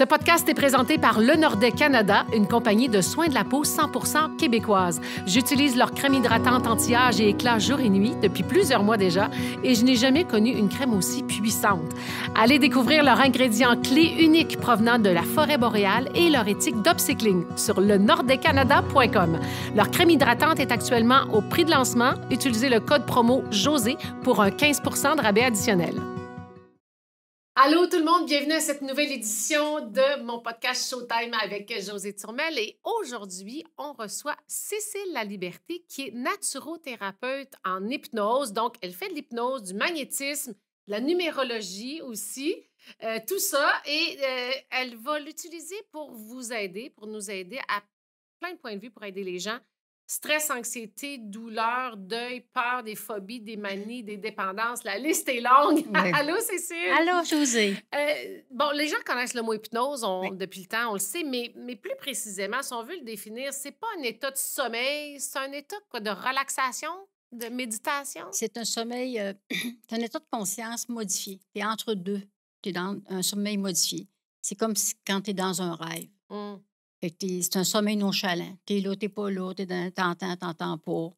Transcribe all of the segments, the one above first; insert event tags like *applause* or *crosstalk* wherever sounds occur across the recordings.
Ce podcast est présenté par Le Nordais Canada, une compagnie de soins de la peau 100% québécoise. J'utilise leur crème hydratante anti-âge et éclat jour et nuit depuis plusieurs mois déjà et je n'ai jamais connu une crème aussi puissante. Allez découvrir leurs ingrédients clés uniques provenant de la forêt boréale et leur éthique d'upcycling sur canada.com Leur crème hydratante est actuellement au prix de lancement. Utilisez le code promo JOSÉ pour un 15 de rabais additionnel. Allô tout le monde, bienvenue à cette nouvelle édition de mon podcast Showtime avec José Turmel. Et aujourd'hui, on reçoit Cécile La Liberté, qui est naturothérapeute en hypnose. Donc, elle fait de l'hypnose, du magnétisme, de la numérologie aussi, euh, tout ça. Et euh, elle va l'utiliser pour vous aider, pour nous aider à plein de points de vue, pour aider les gens stress, anxiété, douleur, deuil, peur, des phobies, des manies, des dépendances. La liste est longue. *laughs* Allô, Cécile? Allô, José. Euh, bon, les gens connaissent le mot hypnose depuis le temps, on le sait, mais, mais plus précisément, si on veut le définir, c'est pas un état de sommeil, c'est un état quoi, de relaxation, de méditation? C'est un sommeil, euh, *clears throat* c'est un état de conscience modifié. Tu es entre deux. Tu es dans un sommeil modifié. C'est comme quand tu es dans un rêve. Mm c'est un sommeil nonchalant. Tu es là, tu pas là, tu t'entends, t'entends pas.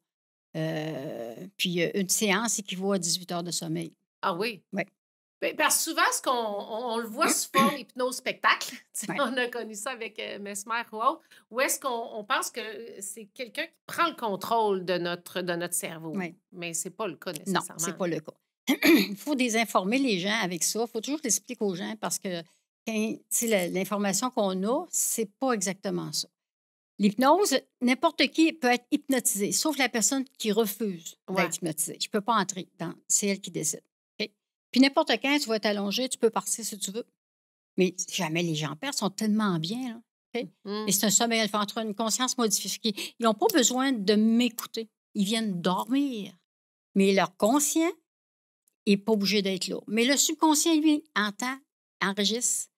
Euh, puis euh, une séance équivaut à 18 heures de sommeil. Ah oui? Oui. Ben, parce que souvent, ce qu'on on, le voit *clears throat* souvent forme hypnose-spectacle, *laughs* on a connu ça avec euh, Mesmer ou où est-ce qu'on pense que c'est quelqu'un qui prend le contrôle de notre, de notre cerveau. Mais ce n'est pas le cas nécessairement. Non, ce n'est pas le cas. *clears throat* Il faut désinformer les gens avec ça. Il faut toujours expliquer aux gens parce que l'information qu'on a, c'est pas exactement ça. L'hypnose, n'importe qui peut être hypnotisé, sauf la personne qui refuse d'être hypnotisée. Je ne peux pas entrer dans. C'est elle qui décide. Puis n'importe quand, tu vas t'allonger, tu peux partir si tu veux. Mais jamais les gens perdent, sont tellement bien. Mmh. Et c'est un sommeil entre une conscience modifiée. Ils n'ont pas besoin de m'écouter. Ils viennent dormir. Mais leur conscient n'est pas obligé d'être là. Mais le subconscient, lui, entend, enregistre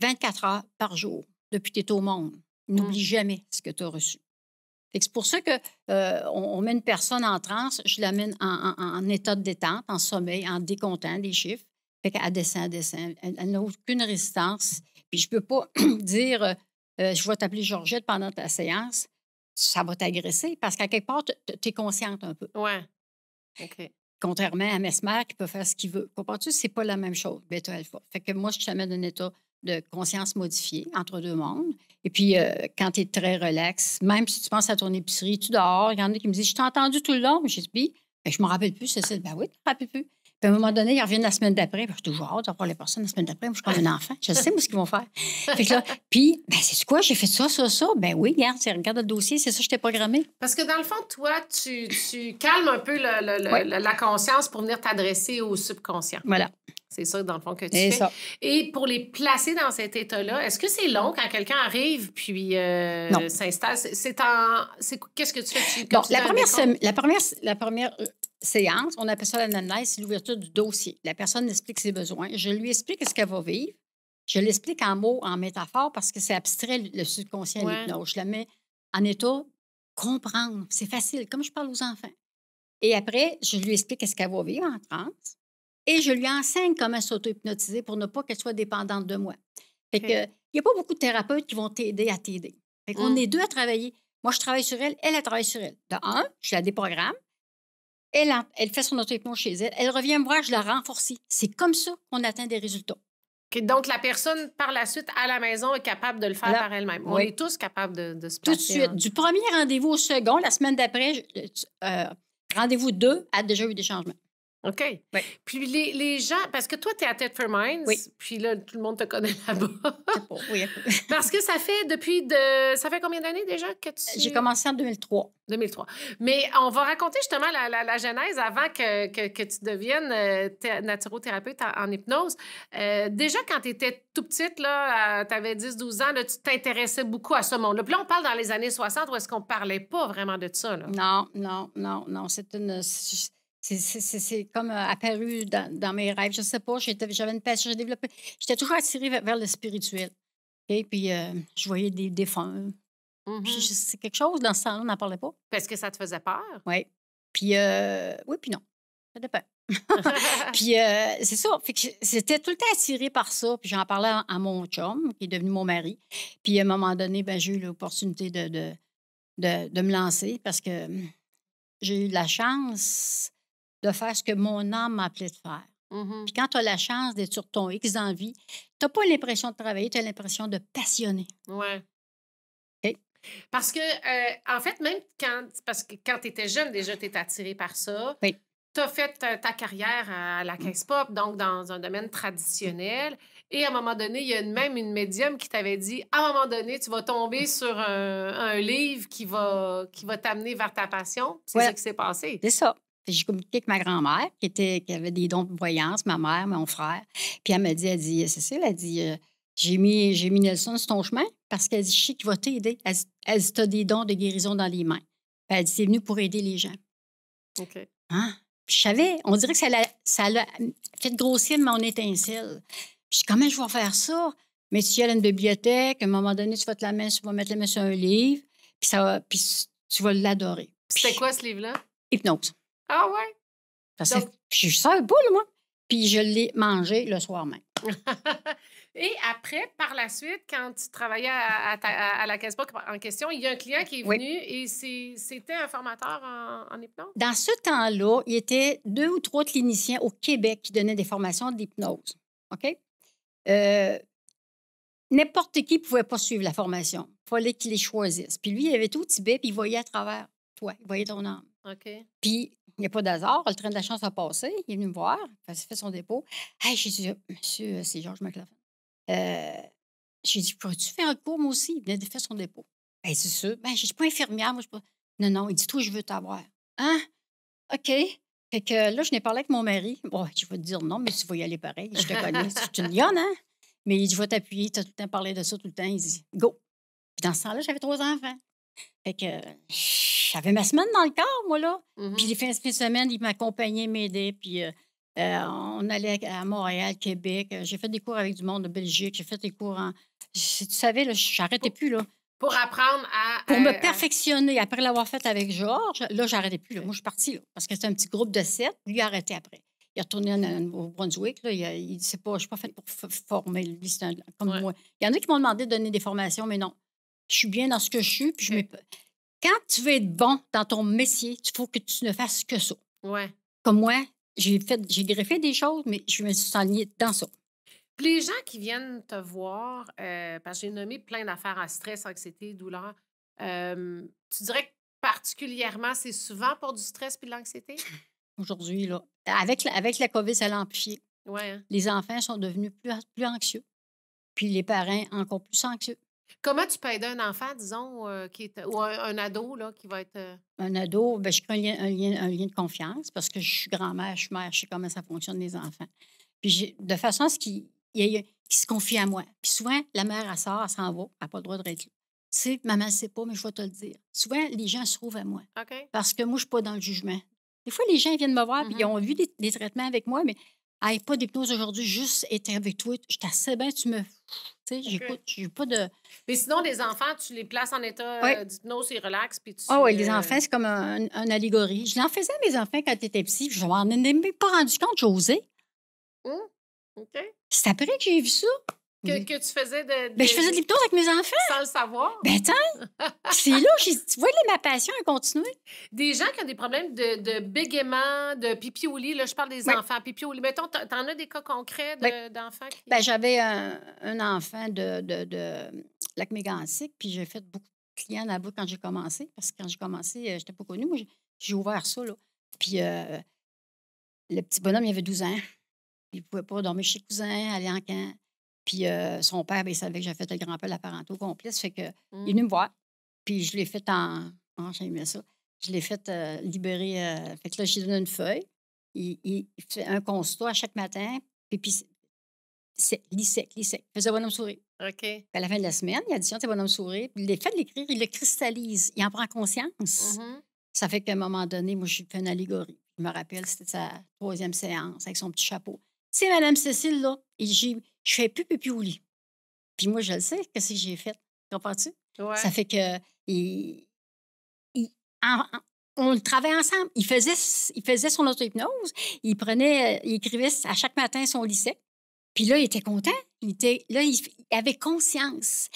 24 heures par jour depuis que tu es au monde. N'oublie mmh. jamais ce que tu as reçu. C'est pour ça qu'on euh, on met une personne en transe, je l'amène en, en, état de détente, en sommeil, en décomptant des chiffres. Fait qu'elle descend, elle descend. Elle, n'a aucune résistance. Puis je ne peux pas *clears throat* dire euh, euh, je vais t'appeler Georgette pendant ta séance. Ça va t'agresser parce qu'à quelque part, tu es consciente un peu. Oui. contrairement à Mesmer qui peut faire ce qu'il veut. Comprends-tu? C'est pas la même chose, alpha Fait que moi, je te mets un état de conscience modifiée entre deux mondes. Et puis, euh, quand tu es très relax, même si tu penses à ton épicerie, tu dors. Il y en a qui me disent Je t'ai entendu tout le long. mais ben, je dis Je me rappelle plus, ça. Ben oui, tu me rappelles plus. Puis, à un moment donné, ils reviennent la semaine d'après. Ben, je suis toujours de voir les personnes la semaine d'après. Moi, je suis comme un enfant. Je sais, moi, ce qu'ils vont faire. puis, ben, c'est quoi J'ai fait ça, ça, ça. Ben oui, regarde, regarde le dossier. C'est ça, je t'ai programmé. Parce que dans le fond, toi, tu, tu calmes un peu la conscience pour venir t'adresser au subconscient. Voilà. C'est ça, dans le fond, que tu Et fais. Et pour les placer dans cet état-là, est-ce que c'est long quand quelqu'un arrive puis euh, s'installe? C'est en. Qu'est-ce que tu fais? la, première euh, séance, on appelle ça l'anamnèse, c'est l'ouverture du dossier. La personne explique ses besoins. Je lui explique ce qu'elle va vivre. Je l'explique en mots, en métaphore, parce que c'est abstrait, le subconscient et l'hypnose. Je la mets en état comprendre. C'est facile, comme je parle aux enfants. Et après, je lui explique ce qu'elle va vivre en 30 et je lui enseigne comment s'auto-hypnotiser pour ne pas qu'elle soit dépendante de moi. Fait que, il n'y a pas beaucoup de thérapeutes qui vont t'aider à t'aider. On mmh. est deux à travailler. Moi, je travaille sur elle, elle, travaille sur elle. De un, je la déprogramme. Elle, elle fait son auto-hypnose chez elle. Elle revient me voir, je la renforce. C'est comme ça qu'on atteint des résultats. donc, la personne, par la suite, à la maison, est capable de le faire par elle-même. On est tous capables de, se se Tout de suite. Du premier rendez-vous au second, la semaine d'après, euh, euh, rendez-vous deux a déjà eu des changements. OK. Puis les, les, gens, parce que toi, tu es à tête Mines, puis là, tout le monde te connaît là-bas. oui. *laughs* parce que ça fait depuis de. Ça fait combien d'années déjà que tu. J'ai commencé en 2003. 2003. Mais on va raconter justement la, la, genèse avant que, que, tu deviennes euh, naturothérapeute en, hypnose. Euh, déjà, quand tu étais tout petite, là, tu avais 10-12 ans, là, tu t'intéressais beaucoup à ce monde-là. Puis là, on parle dans les années 60 où est-ce qu'on parlait pas vraiment de ça? Là? Non, non, non, non. C'est une c'est comme euh, apparu dans, dans, mes rêves. Je sais pas, j'avais une passion, j'ai développé. J'étais toujours attirée vers, le spirituel. Et puis, euh, je voyais des défunts. Mm-hmm. C'est quelque chose, dans ce temps-là, on n'en parlait pas. Parce que ça te faisait peur? Oui. Puis, euh, oui, puis non. Ça dépend. *laughs* *laughs* puis, c'est ça. C'était tout le temps attirée par ça. Puis, j'en parlais à, mon chum, qui est devenu mon mari. Puis, à un moment donné, ben, j'ai eu l'opportunité de de, de, de, me lancer parce que hum, j'ai eu de la chance de faire ce que mon âme m'appelait de faire. Mmh Puis quand tu as la chance d'être sur ton X en vie, tu pas l'impression de travailler, tu as l'impression de passionner. Oui. Parce que, euh, en fait, même quand, parce quand tu étais jeune, déjà, tu étais attiré par ça. Oui. Tu as fait ta, carrière à la caisse pop, donc dans un domaine traditionnel. Et à un moment donné, il y a même une médium qui t'avait dit à un moment donné, tu vas tomber mmh. sur un, livre qui va, qui va t'amener vers ta passion. C'est ça qui s'est passé. C'est ça. J'ai communiqué avec ma grand-mère, qui, qui avait des dons de voyance, ma mère, mon frère. Puis elle m'a dit, elle dit, Cécile, elle dit, euh, j'ai mis, Nelson sur ton chemin parce qu'elle dit, je sais qu'il va t'aider. Elle, elle dit, des dons de guérison dans les mains. Puis elle dit, c'est venu pour aider les gens. OK. Hein? Puis je savais, on dirait que ça l'a, ça l'a fait grossir mon étincelle. Puis comment je vais faire ça? Mais si elle a une bibliothèque, à un moment donné, tu vas te la mettre, tu vas mettre la main sur un livre, puis, ça puis tu vas l'adorer. C'était quoi ce livre-là? Hypnose. Ah ouais? je suis seule boule, moi. Puis je l'ai mangé le soir même. *laughs* Et après, par la suite, quand tu travaillais à, la Casbah en question, il y a un client qui est venu et c'était un formateur en, hypnose? Dans ce temps-là, il y était deux ou trois cliniciens au Québec qui donnaient des formations d'hypnose. OK? Euh, n'importe qui ne pouvait pas suivre la formation. Il fallait qu'il les choisissent. Puis lui, il avait tout au Tibet, puis il voyait à travers toi, il voyait ton âme. OK. Puis, il n'y a pas d'hasard. Le train de la chance a passé. Il est venu me voir. Il a fait son dépôt. lui j'ai dit, monsieur, c'est Georges McLaughlin. Euh, j'ai dit, pourrais-tu faire un cours, moi aussi? Il venait de faire son dépôt. Ben, c'est sûr. Ben, je ne suis pas infirmière, moi, pas... Non, non, il dit, tout, je veux t'avoir. Hein? OK. Fait que là, je n'ai parlé avec mon mari. Bon, je vais te dire non, mais tu vas y aller pareil. Je te connais. tu une *laughs* lionne, hein? Mais il dit, je t'appuyer. Tu as tout le temps parlé de ça, tout le temps. Il dit, go. Puis dans ce temps-là, j'avais trois enfants. Fait que j'avais ma semaine dans le corps, moi, là. Mm-hmm. Puis les fins de semaine, il m'accompagnait, m'aidait. Puis euh, euh, on allait à Montréal, Québec. Euh, j'ai fait des cours avec du monde de Belgique. J'ai fait des cours en. Tu savais, là, j'arrêtais plus, là. Pour apprendre à. Pour me perfectionner. Après l'avoir fait avec Georges, là, j'arrêtais plus. Là. Moi, je suis partie, là, parce que c'était un petit groupe de sept. Lui, il a arrêté après. Il est retourné au Brunswick. Là. Il, il c'est pas, je suis pas faite pour former, lui, comme moi. Il y en a qui m'ont demandé de donner des formations, mais non je suis bien dans ce que je suis. Puis je Quand tu veux être bon dans ton métier, il faut que tu ne fasses que ça. Ouais. Comme moi, j'ai fait, j'ai greffé des choses, mais je me suis alignée dans ça. les gens qui viennent te voir, euh, parce que j'ai nommé plein d'affaires à stress, anxiété, douleur, tu dirais que particulièrement, c'est souvent pour du stress puis de l'anxiété? Aujourd'hui, là, avec, avec la COVID, ça l'a Ouais, hein. Les enfants sont devenus plus, plus anxieux, puis les parents encore plus anxieux. Comment tu peux aider un enfant, disons, euh, qui est, ou un, ado là, qui va être. Euh? Un ado, ben je crée un lien, un, lien, de confiance parce que je suis grand-mère, je suis mère, je sais comment ça fonctionne les enfants. Puis de façon à ce qu'ils se confie à moi. Puis souvent, la mère, elle sort, elle s'en va, elle n'a pas le droit de rester. Tu sais, maman ne sait pas, mais je vais te le dire. Souvent, les gens se trouvent à moi. Parce que moi, je ne suis pas dans le jugement. Des fois, les gens viennent me voir, puis ils mm-hmm. ont vu des, traitements avec moi, mais ah, « Aïe, pas d'hypnose aujourd'hui, juste être avec toi. Je t'assais bien, tu me. Tu sais, j'écoute, j'ai pas de. Mais sinon, les enfants, tu les places en état euh, d'hypnose, ils relax. puis tu. Ah oui, les euh, enfants, c'est comme une un allégorie. Je l'en faisais à mes enfants quand j'étais psy, je m'en ai même pas rendu compte, j'osais. Mmh. OK. C'est après que j'ai vu ça. Que, tu faisais de, ben, je faisais de l'hypnose avec mes enfants. Sans le savoir. Ben, tiens, *laughs* c'est là, tu vois, ma passion a continué. Des gens qui ont des problèmes de, de bégaiement, de pipi au lit, là, je parle des enfants, pipi au lit. Mettons, t'en as des cas concrets d'enfants? Ben, j'avais un, enfant de, de, lac mégantic, puis j'ai fait beaucoup de clients là-bas quand j'ai commencé, parce que quand j'ai commencé, euh, je n'étais pas connue. Moi, j'ai ouvert ça, là. Puis euh, le petit bonhomme, il avait 12 ans. Il ne pouvait pas dormir chez cousin, aller en camp. Puis son père, ben, il savait que j'avais fait le grand-père la au complice. Fait que il est mmh. venu me voir. Puis je l'ai fait en. Oh, j'aimais ça. Je l'ai fait libérer. Fait que là, j'ai donné une feuille. Il, fait un constat à chaque matin. Puis, puis c'est lissec, lissec. Il faisait bonhomme sourire. OK. à la fin de la semaine, il a dit ça, «Ah, c'est bonhomme sourire. Puis l'a fait de l'écrire, il le cristallise. Il en prend conscience. Mmh ça fait qu'à un moment donné, moi, j'ai fait une allégorie. Je me rappelle, c'était sa troisième séance avec son petit chapeau. C'est Madame Cécile, là je fais plus pipi au lit. Puis moi, je le sais, qu'est-ce que j'ai fait. Comprends-tu? Ça fait que. on le travaillait ensemble. Il faisait, il faisait son auto-hypnose. Il prenait, il écrivait à chaque matin son lycée. Puis là, il était content. Il était, là, il, avait conscience.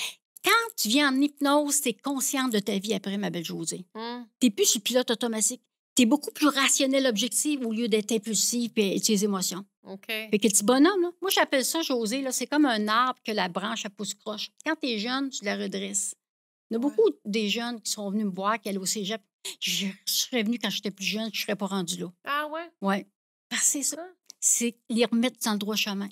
Quand tu viens en hypnose, tu es consciente de ta vie après, ma belle Josée. Mmh. T'es Tu n'es plus sur pilote automatique tu beaucoup plus rationnel, objectif, au lieu d'être impulsif et tes émotions. OK. Fait que le petit bonhomme, moi, j'appelle ça, José, là, c'est comme un arbre que la branche à pousse croche. Quand tu es jeune, tu la redresses. Il y a beaucoup des jeunes qui sont venus me voir, qui allaient au cégep. Je, serais venu quand j'étais plus jeune, je ne serais pas rendu là. Ah ouais? Oui. Parce que c'est ça. Ah. C'est les remettre dans le droit chemin.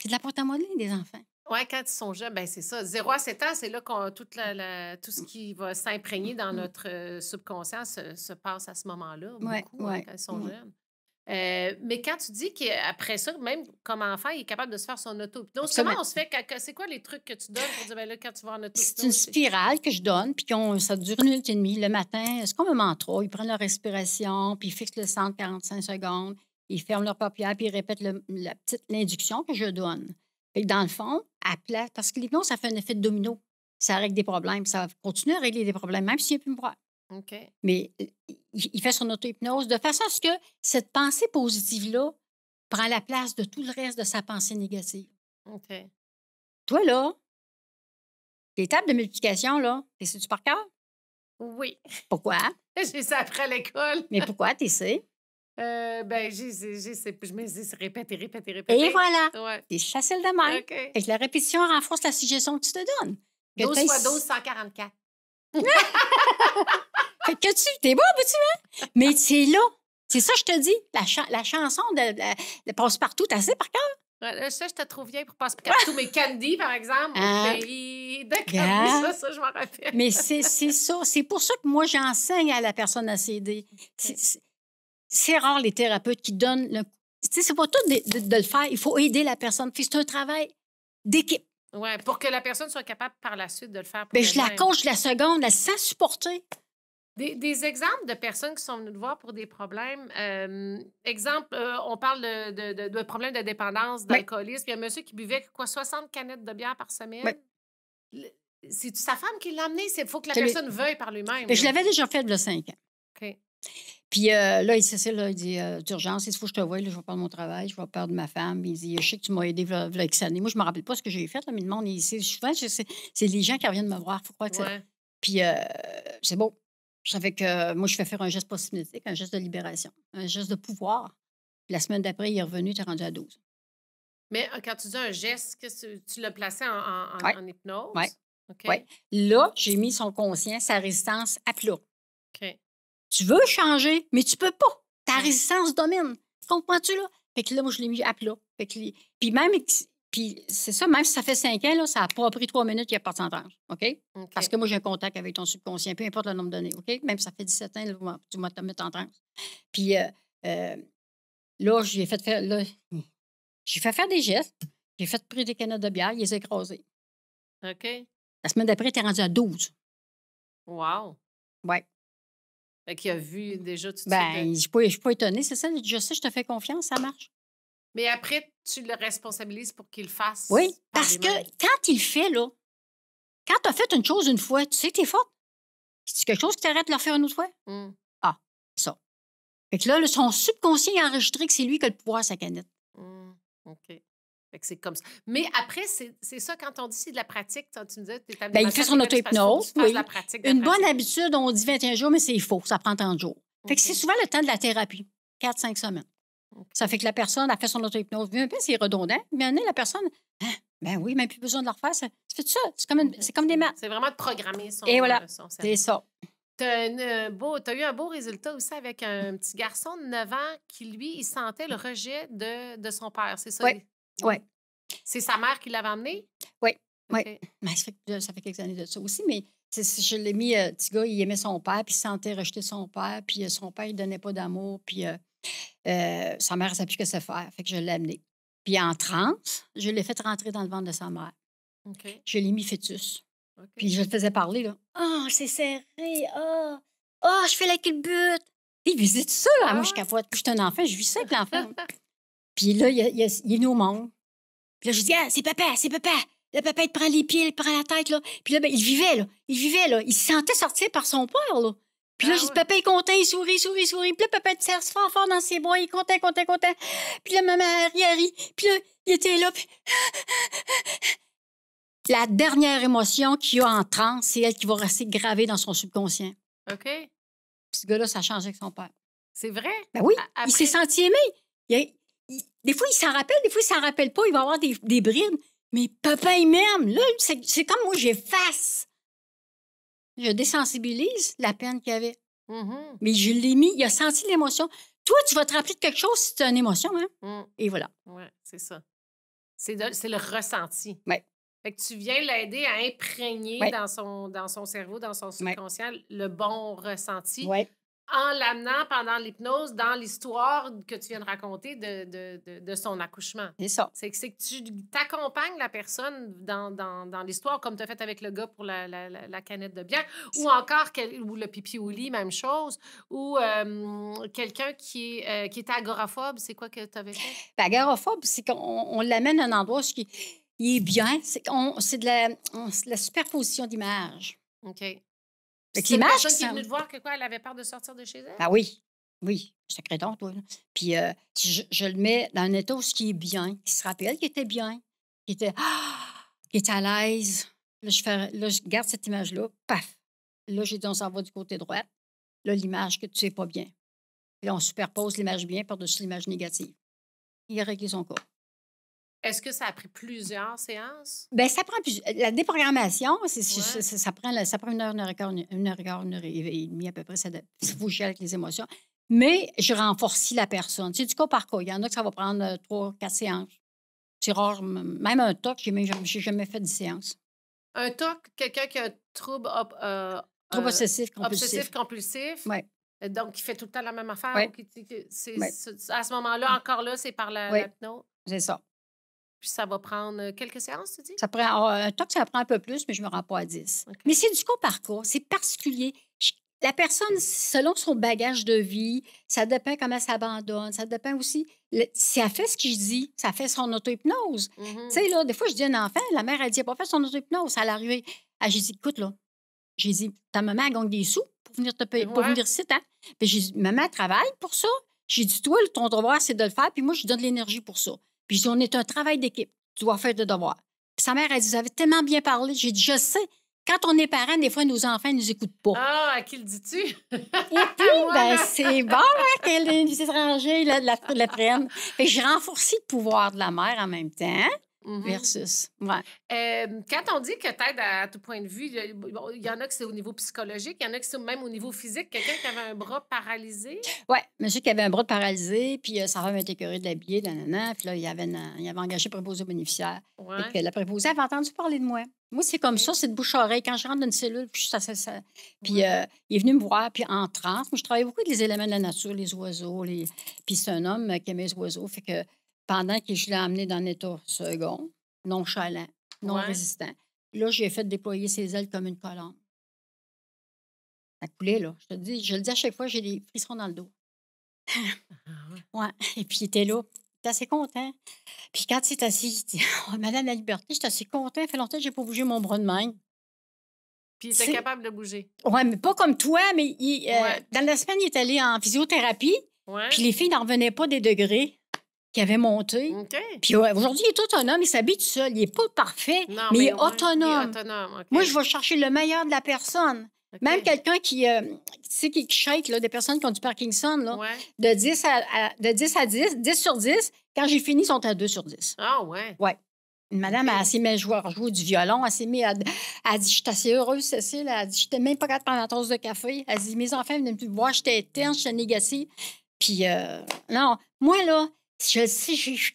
C'est de la porte à modeler des enfants. Oui, quand ils sont jeunes, ben c'est ça. 0 à 7 ans, c'est là qu'on toute la, tout ce qui va s'imprégner dans mmh. notre euh, subconscient se, passe à ce moment-là, beaucoup, hein, quand ils sont jeunes. Euh, mais quand tu dis qu'après ça, même comme enfant, il est capable de se faire son auto. Donc, comment on se fait? C'est quoi les trucs que tu donnes pour dire, ben quand tu vas en auto? C'est une spirale que je donne, puis ça dure une minute et demie. Le matin, Est-ce c'est comme un trop Ils prennent leur respiration, puis ils fixent le centre 45 secondes, ils ferment leur paupières, puis ils répètent la petite l'induction que je donne dans le fond, à plat parce que l'hypnose, ça fait un effet de domino. Ça règle des problèmes. Ça continuer à régler des problèmes, même s'il n'y a plus de OK. Mais euh, il fait son auto-hypnose de façon à ce que cette pensée positive-là prend la place de tout le reste de sa pensée négative. OK. Toi, là, tes tables de multiplication, là, t'es-tu par cœur? Oui. Pourquoi? *laughs* J'ai ça après l'école. Mais pourquoi t'es sais? Euh, ben, je me dis, répète répéter, répéter. et Et voilà. C'est facile de même. Et la répétition renforce la suggestion que tu te donnes. Que 12 fois 12, 144. *laughs* fait que tu, t'es beau, tu Mais c'est là. C'est ça, je te dis. La, la chanson de, de Passe-Partout, t'as assez par cœur. ça, je te trouve vieille pour passe partout, mais Candy, par exemple, euh, pays ça, je m'en rappelle. mais c'est ça. C'est pour ça que moi, j'enseigne à la personne à s'aider. *laughs* c'est rare les thérapeutes qui donnent le. Tu c'est pas tout de, le faire. Il faut aider la personne. C'est un travail d'équipe. Oui, pour que la personne soit capable par la suite de le faire. Bien, je la coach la seconde, elle sait supporter. Des, exemples de personnes qui sont venues te voir pour des problèmes. exemple, euh, on parle de, de, de, problèmes de dépendance, d'alcoolisme. Il y a un monsieur qui buvait quoi, 60 canettes de bière par semaine. C'est sa femme qui l'a amené. Il faut que la personne veuille par lui-même. Ben, je l'avais déjà fait de 5 ans. OK. Puis euh, là, il s'est il dit euh, d'urgence, il faut que je te voie, je vais perdre mon travail, je vais perdre ma femme. Il dit, je sais que tu m'as aidé avec Moi, je me rappelle pas ce que j'ai fait, mais le monde, il, c'est, souvent, c'est, les gens qui reviennent me voir. Puis euh, c'est beau. Je savais que moi, je fais faire un geste post-cinétique, un geste de libération, un geste de pouvoir. la semaine d'après, il est revenu, tu es rendu à 12. Mais ah, quand tu dis un geste, tu l'as placé en, hypnose? Oui. Là, j'ai mis son conscient, sa résistance à plat. Tu veux changer, mais tu peux pas. Ta résistance domine. Comprends-tu, là? Fait que là, moi, je l'ai mis à plat. Fait Puis même, puis c'est ça, même si ça fait cinq ans, ça n'a pas pris trois minutes, qu'il n'y a pas de OK? Parce que moi, j'ai un contact avec ton subconscient, peu importe le nombre d'années. OK? Même si ça fait 17 ans, tu m'as mis en tranche. Puis euh, euh, là, j'ai fait faire. j'ai fait faire des gestes. J'ai fait pris des canettes de bière, les écrasés. OK. La semaine d'après, tu es rendu à 12. Wow. Ouais qui a vu déjà tout ben, je ne suis pas étonnée, c'est ça. Je sais, je te fais confiance, ça marche. Mais après, tu le responsabilises pour qu'il fasse. Oui, parce que quand il fait, là, quand tu as fait une chose une fois, tu sais que tu es forte. C'est quelque chose qui t'arrête de le faire une autre fois. Mmh. Ah, ça. Fait que là, son subconscient a enregistré que c'est lui qui a le pouvoir sa canette. Mmh, OK c'est comme ça. Mais après, c'est ça, quand on dit c'est de la pratique, tu nous disais, tu Bien, il fait son auto-hypnose. Une bonne habitude, on dit 21 jours, mais c'est faux, ça prend 30 jours. Fait que c'est souvent le temps de la thérapie, 4-5 semaines. Ça fait que la personne a fait son auto-hypnose. c'est redondant, mais est la personne, hein, ben oui, mais plus besoin de le refaire. Ça, fait ça. C'est comme, ben, des maths. C'est vraiment de programmer son Et voilà, euh, c'est ça. Euh, tu as, eu un beau résultat aussi avec un petit garçon de 9 ans qui, lui, il sentait le rejet de, de son père, c'est ça? Oui. C'est sa mère qui l'avait amené. Oui. Ben, ça, fait, quelques années de ça aussi, mais je l'ai mis, euh, petit gars, il aimait son père, puis il sentait rejeter son père, puis euh, son père, il donnait pas d'amour, puis euh, sa mère ne savait plus que se faire, fait que je l'ai amené. Puis en 30, je l'ai fait rentrer dans le ventre de sa mère. Je l'ai mis fœtus. Puis je le faisais parler, là. Ah, oh, c'est serré, ah, oh, oh, je fais la culbute. Il visite ça, là. Moi, je je ah! suis un enfant, je vis ça avec l'enfant. *laughs* Puis là, il, il, a il nous monde. Puis là, je dis, ah, c'est papa, c'est papa. Le papa, il prend les pieds, il prend la tête, là. Puis là, ben, il vivait, là. Il vivait, là. Il se sentait sortir par son père, là. Puis là, ah je dis, papa, il est content, il sourit, sourit, sourit. Puis là, papa, il serre fort, fort dans ses bois, il est content, content, content. Puis là, maman, elle rit, Puis là, il était là, *laughs* La dernière émotion qu'il a en transe, c'est elle qui va rester gravée dans son subconscient. OK. Puis ce gars-là, ça a changé avec son père. C'est vrai? Ben oui, il s'est senti aimé. Des fois, il s'en rappelle, des fois, il s'en rappelle pas, il va avoir des, brides. Mais papa, il m'aime. Là, c'est comme moi, j'efface. Je désensibilise la peine qu'il y avait. Mm-hmm. Mais je l'ai mis, il a senti l'émotion. Toi, tu vas te rappeler de quelque chose si tu as une émotion, hein? Mm. Et voilà. Oui, c'est ça. C'est le ressenti. mais que tu viens l'aider à imprégner dans, son, dans son cerveau, dans son subconscient, le bon ressenti. Ouais en l'amenant pendant l'hypnose dans l'histoire que tu viens de raconter de, de, de, son accouchement. C'est ça. C'est que, tu t'accompagnes la personne dans, dans, dans l'histoire, comme tu as fait avec le gars pour la, la, la canette de bière, ou encore ou le pipi au lit, même chose, ou euh, quelqu'un qui, est, euh, qui est agoraphobe, c'est quoi que tu avais fait? Ben, agoraphobe, c'est qu'on l'amène à un endroit où il, est bien, c'est de, de la superposition d'images. OK. C'est l'image qui est voir que quoi, elle avait peur de sortir de chez elle? Ah oui. Oui, sacré don, toi. Puis euh, je, le mets dans un état où ce qui est bien, qui se rappelle qu'il était bien, *gasps* qui était, à l'aise. Là, je fais, là, je garde cette image-là, paf. Là, j'ai dit, on s'en va du côté droit. Là, l'image que tu sais pas bien. Et là, on superpose l'image bien par-dessus l'image négative. Il a réglé son cas. Est-ce que ça a pris plusieurs séances? Bien, ça prend plusieurs... La déprogrammation, ça, prend, ça prend une heure, une heure, une heure, une heure et demie à peu près. Ça, vous gérer avec les émotions. Mais je renforcis la personne. C'est du coup, par cas. Il y en a que ça va prendre euh, trois, quatre séances. C'est rare. Même un TOC, j'ai jamais, jamais fait de séance. Un TOC, quelqu'un qui a un trouble, euh, trouble obsessif compulsif. Obsessif compulsif. Oui. Donc, qui fait tout le temps la même affaire. À ce moment-là, encore là, c'est par la, ouais. la C'est ça. Puis ça va prendre euh, quelques séances, tu dis? Ça prend, oh, un euh, TOC, ça prend un peu plus, mais je ne me rends pas à 10. Mais c'est du coup par C'est particulier. La personne, selon son bagage de vie, ça dépend comment elle s'abandonne, ça dépend aussi si elle fait ce que je dis, ça fait son auto-hypnose. Tu mm-hmm. sais, là, des fois, je dis à un enfant, la mère, elle dit, elle pas fait son auto-hypnose à l'arrivée. Elle, ah, j'ai dit, écoute, là, j'ai dit, ta maman, elle gagne des sous pour venir te payer, pour venir ici, hein? Puis j'ai dit, maman, elle travaille pour ça. J'ai dit, toi, ton devoir, c'est de le faire, puis moi, je donne de l'énergie pour ça. Puis on est un travail d'équipe. Tu dois faire tes devoirs. sa mère, elle dit, avait tellement bien parlé. J'ai dit, je sais. Quand on est parent, des fois, nos enfants ne nous écoutent pas. Ah, à qui le dis-tu? Et *laughs* puis, ben, c'est bon hein, qu'elle que les étrangers la, la, prennent. j'ai renforcé le pouvoir de la mère en même temps. Hein. Mm-hmm. Versus. Euh, quand on dit que t'aides à, à tout point de vue, il y en a que c'est au niveau psychologique, il y en a qui c'est même au niveau physique. Quelqu'un qui avait un bras paralysé. Oui, monsieur qui avait un bras paralysé, puis ça va femme de l'habiller, nanana. Puis là, il avait, il y avait engagé préposé bénéficiaire. Ouais. Et que la avait entendu parler de moi. Moi, c'est comme ça, c'est de bouche oreille. Quand je rentre dans une cellule, puis, ça, ça, euh, puis euh, il est venu me voir, puis en transe. Moi, je travaillais beaucoup avec les éléments de la nature, les oiseaux. Les... Puis c'est un homme qui aimait les oiseaux. Fait que pendant que je l'ai emmené dans état second, nonchalant, non résistant. Là, j'ai fait déployer ses ailes comme une colombe. Ça coulait, là. Je te dis, je le dis à chaque fois, j'ai des frissons dans le dos. Ah *laughs* ouais. Et puis, il était là. Il était assez content. Puis, quand il s'est assis, il dit oh, Madame la Liberté, suis assez content. Ça fait longtemps que je n'ai pas bougé mon bras de main. » Puis il était capable de bouger. Oui, mais pas comme toi, mais il, euh, dans la semaine, il est allé en physiothérapie. Ouais. Puis les filles n'en revenaient pas des degrés qui avait monté. Puis aujourd'hui, il est autonome, il s'habille tout seul. Il n'est pas parfait, mais, il est autonome. Moi, je vais chercher le meilleur de la personne. Même quelqu'un qui, euh, qui, qui shake, là, des personnes qui ont du Parkinson, de, 10 à, de 10 à 10, 10 sur 10, quand j'ai fini, ils sont à 2 sur 10. Ah ouais? Oui. Madame, a s'est mise à jouer du violon. Elle s'est à, dit, je suis assez heureuse, Cécile. Elle dit, je n'étais même pas capable de prendre la tasse de café. Elle dit, mes enfants venaient me voir, j'étais éteinte, j'étais négative. Puis, euh, non, moi, là, je sais,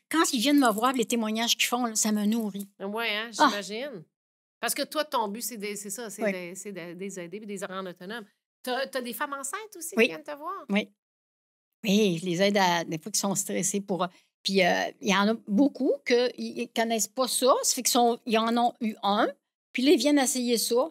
quand ils viennent me voir, les témoignages qu'ils font, ça me nourrit. Oui, hein, ah! j'imagine. Parce que toi, ton but, c'est ça, c'est d'aider de, de, des aider des rendre autonomes. Tu as, des femmes enceintes aussi qui viennent te voir? Oui. Oui, je les aide à, des fois qui sont stressés pour. Euh, puis euh, il y en a beaucoup qui ne connaissent pas ça. Ça fait qu'ils en ont eu un, puis là, ils viennent essayer ça.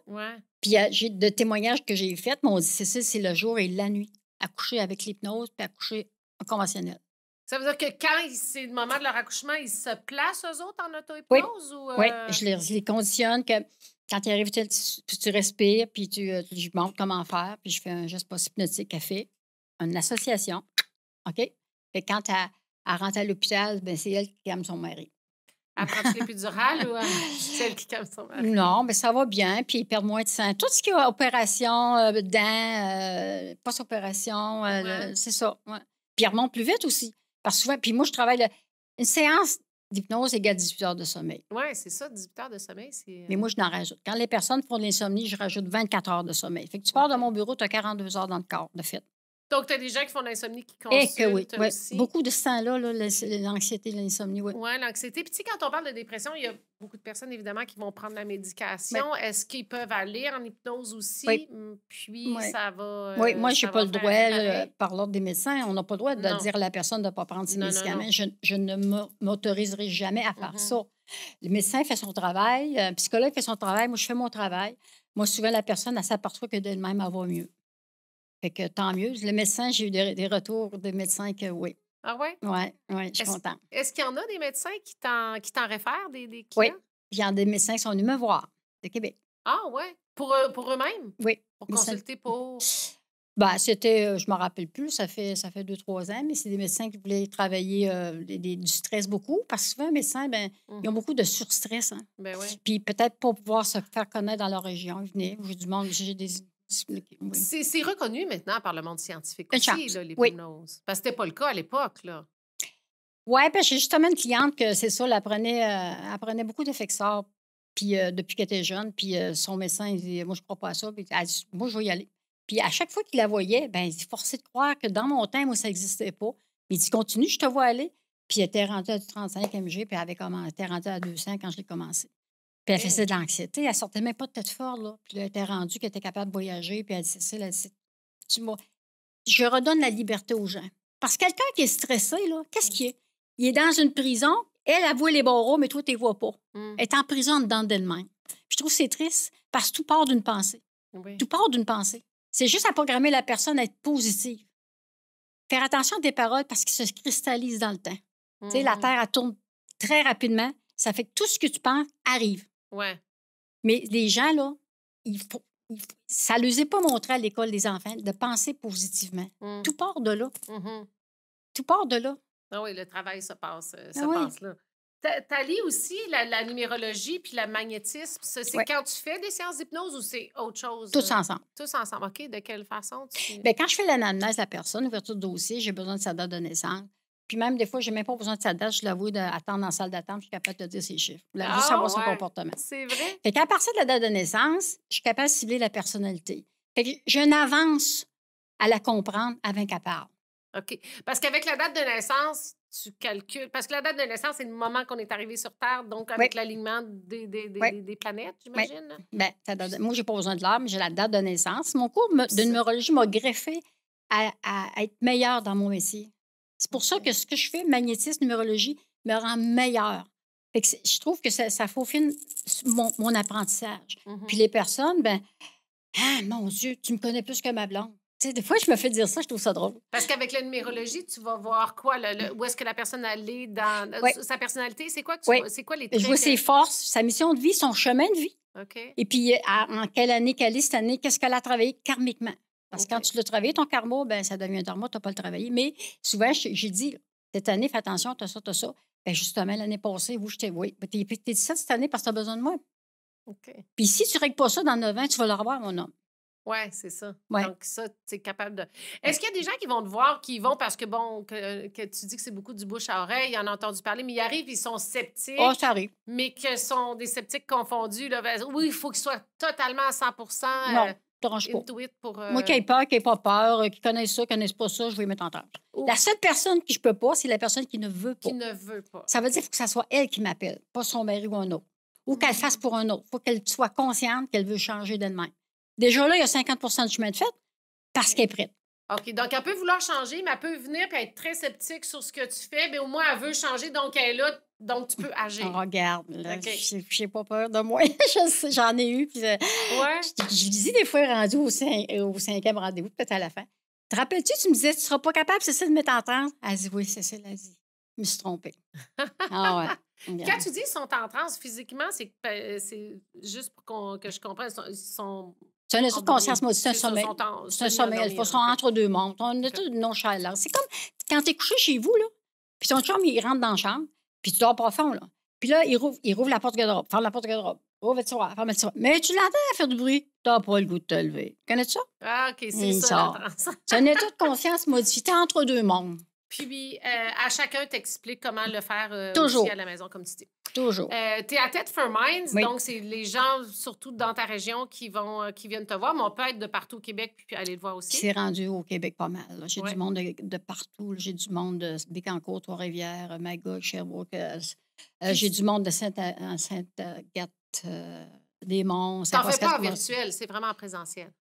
Puis euh, j'ai de témoignages que j'ai faits, mais on dit c'est ça, c'est le jour et la nuit. Accoucher avec l'hypnose, puis accoucher en conventionnel. Ça veut dire que quand c'est le moment de leur accouchement, ils se placent eux autres en auto-hypnose? Oui. Ou euh? je les, conditionne que quand ils arrivent, tu, respires, puis tu, je euh, montre comment faire, puis je fais un geste post-hypnotique fait une association. OK? et quand elle, rentre à l'hôpital, ben, c'est elle qui calme son mari. c'est plus dural ou euh, c'est elle qui calme son mari? Non, mais ça va bien. Puis ils perdent moins de sang. Tout ce qui est opération, dents, post-opération, c'est ça. Ouais. Puis plus vite aussi. Parce souvent, puis moi, je travaille une séance d'hypnose égale 18 heures de sommeil. Oui, c'est ça, 18 heures de sommeil. c'est... Mais euh moi, je n'en rajoute. Quand les personnes font de l'insomnie, je rajoute 24 heures de sommeil. Fait que tu pars de mon bureau, tu as 42 heures dans le corps, de fait. Donc, tu as des gens qui font de l'insomnie qui eh, consultent oui. Beaucoup de ce temps-là, l'anxiété, l'insomnie, oui. Oui, l'anxiété. Puis, quand on parle de dépression, il y a beaucoup de personnes, évidemment, qui vont prendre la médication. Est-ce qu'ils peuvent aller en hypnose aussi? Oui. Hum, puis, ça va... Euh, oui, moi, je n'ai pas le droit, euh, par l'ordre des médecins, on n'a pas le droit de dire à la personne de ne pas prendre ses médicaments. je, ne m'autoriserai jamais à faire mm-hmm. ça. Le médecin fait son travail, euh, le psychologue fait son travail, moi, je fais mon travail. Moi, souvent, la personne, elle s'aperçoit que d'elle-même, elle va mieux que tant mieux. Le médecin, j'ai eu des, retours de médecins que oui. Ah ouais? Oui, oui, je suis contente. Est-ce qu'il y en a des médecins qui t'en réfèrent, des, Oui, il y a des médecins qui sont venus me voir de Québec. Ah ouais? Pour, euh, pour eux-mêmes? Oui. Pour consulter pour... *sniffs* Ben, c'était, euh, je me rappelle plus, ça fait, ça fait deux, trois ans, mais c'est des médecins qui voulaient travailler euh, du stress beaucoup, parce que souvent, les médecins, ben, mmh. ils ont beaucoup de surstress. Hein. Ben oui. Puis peut-être pour pouvoir se faire connaître dans leur région, venez venaient, j'ai des, c'est reconnu maintenant par le monde scientifique aussi, là, les Parce que c'était pas le cas à l'époque, Oui, parce j'ai justement une cliente que, c'est ça, elle prenait, euh, beaucoup d'effectsor puis euh, depuis qu'elle était jeune. Puis euh, son médecin, il dit Moi, je ne crois pas à ça. Moi, je vais y aller. Puis à chaque fois qu'il la voyait, ben, il forcé de croire que dans mon temps, moi, ça n'existait pas. Mais il dit Continue, je te vois aller. Puis elle était rentrée à 35 mg, puis elle avait commencé, était rentrée à 200 quand je l'ai commencé. Puis elle faisait mmh. de l'anxiété. Elle sortait même pas de tête fort Là. Puis elle était rendue qu'elle était capable de voyager. Puis elle dit, elle dit, tu je redonne la liberté aux gens. Parce que quelqu'un qui est stressé, là, qu'est-ce mmh. qu'il est? Il est dans une prison. Elle avoue les barreaux, mais toi, tu les vois pas. Mmh. Elle est en prison dedans d'elle-même. Je trouve que c'est triste parce que tout part d'une pensée. Tout part d'une pensée. C'est juste à programmer la personne à être positive. Faire attention à tes paroles parce qu'ils se cristallisent dans le temps. Tu sais, la Terre, elle tourne très rapidement. Ça fait que tout ce que tu penses arrive. Ouais. Mais les gens, là, il faut, ça ne les est pas montré à l'école des enfants de penser positivement. Mmh. Tout part de là. Mmh Tout part de là. Ah oui, le travail se passe, euh, ah passe là. T'as aussi la, numérologie puis le magnétisme. C'est quand tu fais des séances d'hypnose ou c'est autre chose? Tous euh, ensemble. Tous ensemble. OK. De quelle façon? Tu... Ben, quand je fais l'anamnèse de la personne, ouverture de dossier, j'ai besoin de sa date de naissance, puis même des fois, je n'ai même pas besoin de sa date, je l'avoue, d'attendre en salle d'attente, je suis capable de te dire ses chiffres. Je juste ah savoir son comportement. C'est vrai. Fait qu'à partir de la date de naissance, je suis capable de cibler la personnalité. Je n'avance à la comprendre avant qu'elle parle. OK. Parce qu'avec la date de naissance, tu calcules. Parce que la date de naissance, c'est le moment qu'on est arrivé sur Terre, donc avec l'alignement des, des, des, planètes, j'imagine. Oui. Hein? Bien, moi, j'ai pas besoin de l'heure, j'ai la date de naissance. Mon cours de numérologie m'a greffé à, à, être meilleur dans mon métier. C'est pour ça que ce que je fais, magnétisme, numérologie, me rend meilleur. je trouve que ça, ça mon, apprentissage. Mmh puis les personnes, ben, «Ah, mon Dieu, tu me connais plus que ma blonde. Tu sais, des fois, je me fais dire ça, je trouve ça drôle. Parce qu'avec la numérologie, tu vas voir quoi, où est-ce que la personne allait dans sa personnalité, c'est quoi, quoi les Je vois ses forces, sa mission de vie, son chemin de vie. Et puis, en quelle année qu'elle est cette année, qu'est-ce qu'elle a travaillé karmiquement. Parce que quand tu l'as travaillé, ton karma, ben, ça devient un karma, tu n'as pas le travaillé. Mais souvent, j'ai dit, cette année, fais attention, tu as ça, tu as ça. Ben, justement, l'année passée, vous, je t'ai oui. Ben, tu es, cette année parce que tu as besoin de moi. OK. Puis si tu ne règles pas ça dans 9 ans, tu vas le revoir, mon homme. Oui, c'est ça. Donc, ça, tu es capable de. Ben est-ce qu'il y a des gens qui vont te voir, qui vont parce que, bon, que, tu dis que c'est beaucoup du bouche à oreille, ils en ont entendu parler, mais ils arrivent, ils sont oh, sceptiques. Oh, ça arrive. Mais que sont des sceptiques confondus. Là, ben, oui, il faut qu'ils soient totalement à 100 Non. Euh, pour, euh, Moi, qui ai peur, qui n'ai pas peur, euh, qui connaissent ça, qui connaissent pas ça, je vais mettre en tâche. La seule personne qui je peux pas, c'est la personne qui ne veut pas. ne veut pas. Ça veut dire qu'il faut que ça soit elle qui m'appelle, pas son mari ou un autre. Ou mm. qu'elle fasse pour un autre. Il faut qu'elle soit consciente qu'elle veut changer d'elle-même. Déjà là, il y a 50 de chemin de fait parce qu'elle est prête. OK. Donc, elle peut vouloir changer, mais elle peut venir et être très sceptique sur ce que tu fais, mais au moins, elle veut changer. Donc, elle est là donc, tu peux agir. Ah, regarde, là, okay. j'ai pas peur de moi. *laughs* J'en ai eu. Euh, ouais. je, lui dis des fois, rendu au, cin euh, au cinquième rendez-vous, peut-être à la fin. Te rappelles-tu, tu me disais, tu seras pas capable, c'est ça de transe? Elle dit, oui, ça. elle dit. Je me suis trompée. *laughs* ah ouais. Quand tu dis ils sont en transe physiquement, c'est ben, juste pour que je comprenne. Ils sont. C'est un état de conscience, moi, c'est un sommeil. C'est un sommeil. Ils sont entre deux mondes. On est de nonchalants. C'est comme quand tu es couché chez vous, là, puis ton chum, il rentre dans la chambre, puis tu dors profond, là. Puis là, il rouvre, il la porte garde-robe, ferme la porte garde-robe, ouvre oh, le tiroir, ferme le tiroir. Mais tu l'entends faire du bruit. Tu T'as pas le goût de te lever. connais ça? Ah, OK, c'est ça. C'est un état de conscience modifié. entre deux mondes. Puis euh, à chacun t'explique comment le faire ici euh, à la maison, comme tu dis. Toujours. Euh, t'es à Tête for Minds, donc c'est les gens, surtout dans ta région, qui, vont, qui viennent te voir, mais on peut être de partout au Québec puis aller te voir aussi. C'est rendu au Québec pas mal. J'ai du monde de, partout. J'ai du monde de Bécancourt, Trois-Rivières, Magog, Sherbrooke. J'ai du monde de Sainte-Gathe, des Monts. c'est fais pas en virtuel, c'est vraiment en présentiel.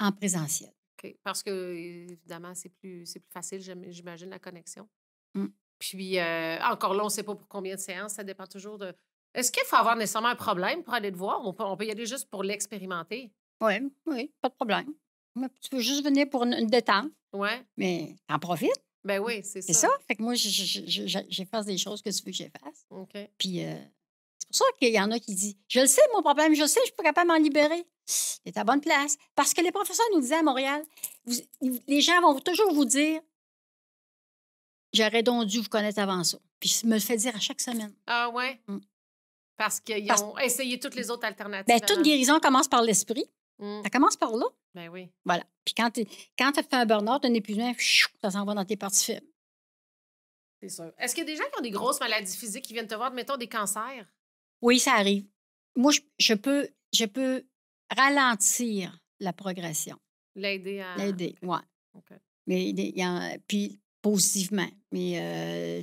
En présentiel. Parce que, évidemment, c'est plus, plus facile, j'imagine, la connexion. Mmh. Puis, euh, encore là, on ne sait pas pour combien de séances, ça dépend toujours de. Est-ce qu'il faut avoir nécessairement un problème pour aller le voir? On peut, on peut y aller juste pour l'expérimenter. Oui, oui, pas de problème. Tu peux juste venir pour une détente. Oui. Mais t'en profites. Ben mmh. oui, c'est ça. C'est ça. Fait que moi, j'efface des choses que tu veux que j'efface. OK. Puis, euh, c'est pour ça qu'il y en a qui disent Je le sais, mon problème, je le sais, je suis pas m'en libérer. C'est à bonne place. Parce que les professeurs nous disaient à Montréal, les gens vont toujours vous dire, j'aurais donc dû vous connaître avant ça. Puis je me le fais dire à chaque semaine. Ah ouais? Mmh. Parce qu'ils ont essayé toutes les autres alternatives. Bien, toute guérison commence par l'esprit. Mmh. Ça commence par là. Ben oui. Voilà. Puis quand tu as fait un burn-out, un épuisement, ça s'en va dans tes parties faibles. C'est sûr. Est-ce qu'il y a des gens qui ont des grosses maladies physiques qui viennent te voir, mettons des cancers? Oui, ça arrive. Moi, je peux, je peux ralentir la progression. L'aider à. L'aider, oui. Mais puis positivement. Mais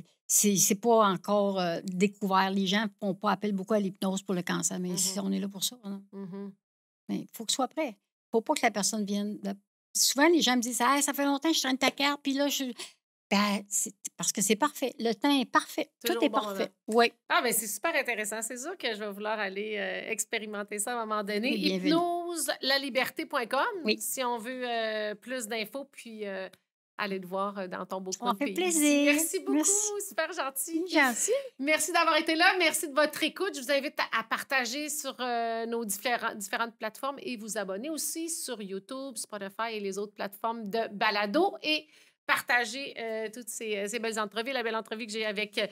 euh, c'est pas encore euh, découvert. Les gens font pas appel beaucoup à l'hypnose pour le cancer, mais mm-hmm. on est là pour ça. Mm-hmm. Mais il faut que ce soit prêt. Faut pas que la personne vienne. Souvent, les gens me disent «Ah, ça fait longtemps que je traîne ta carte, puis là, je ben, parce que c'est parfait. Le temps est parfait. Tout est parfait. Oui. Ah, mais ben, c'est super intéressant. C'est sûr que je vais vouloir aller euh, expérimenter ça à un moment donné. HypnoseLaliberté.com oui. si on veut euh, plus d'infos, puis allez euh, aller voir dans ton beau coin. Ça fait plaisir. Merci beaucoup. Super gentil. Merci. Merci d'avoir été là. Merci de votre écoute. Je vous invite à, partager sur nos différentes, différentes plateformes et vous abonner aussi sur YouTube, Spotify et les autres plateformes de balado. Et partager euh, toutes euh, ces, belles entrevues, la belle entrevue que j'ai avec, euh,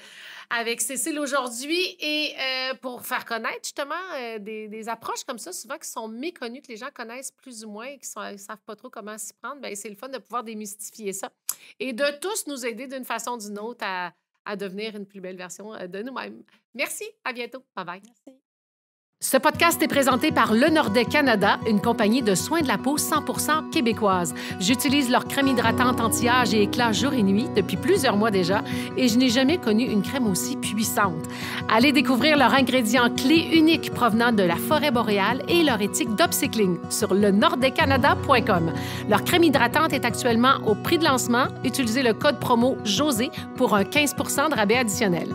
avec Cécile aujourd'hui et pour faire connaître justement des, approches comme ça, souvent qui sont méconnues, que les gens connaissent plus ou moins et qui ne savent pas trop comment s'y prendre, ben, c'est le fun de pouvoir démystifier ça et de tous nous aider d'une façon ou d'une autre à, à devenir une plus belle version de nous-mêmes. Merci, à bientôt. Bye bye. Merci. Ce podcast est présenté par Le Nord des Canada, une compagnie de soins de la peau 100% québécoise. J'utilise leur crème hydratante anti-âge et éclat jour et nuit depuis plusieurs mois déjà et je n'ai jamais connu une crème aussi puissante. Allez découvrir leurs ingrédients clés unique provenant de la forêt boréale et leur éthique d'upcycling sur lenorddescanada.com. Leur crème hydratante est actuellement au prix de lancement. Utilisez le code promo JOSÉ pour un 15% de rabais additionnel.